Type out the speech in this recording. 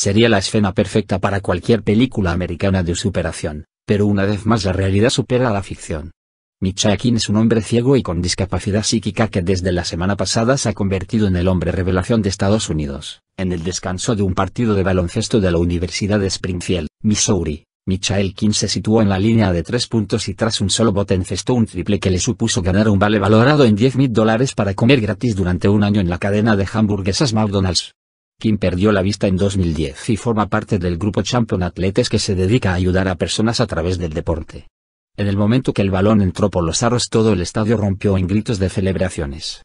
Sería la escena perfecta para cualquier película americana de superación, pero una vez más la realidad supera a la ficción. Michael King es un hombre ciego y con discapacidad psíquica que desde la semana pasada se ha convertido en el hombre revelación de Estados Unidos. En el descanso de un partido de baloncesto de la Universidad de Springfield, Missouri, Michael King se situó en la línea de tres puntos y tras un solo bote encestó un triple que le supuso ganar un vale valorado en 10.000 mil dólares para comer gratis durante un año en la cadena de hamburguesas McDonald's. Kim perdió la vista en 2010 y forma parte del grupo Champion Athletes que se dedica a ayudar a personas a través del deporte. En el momento que el balón entró por los aros todo el estadio rompió en gritos de celebraciones.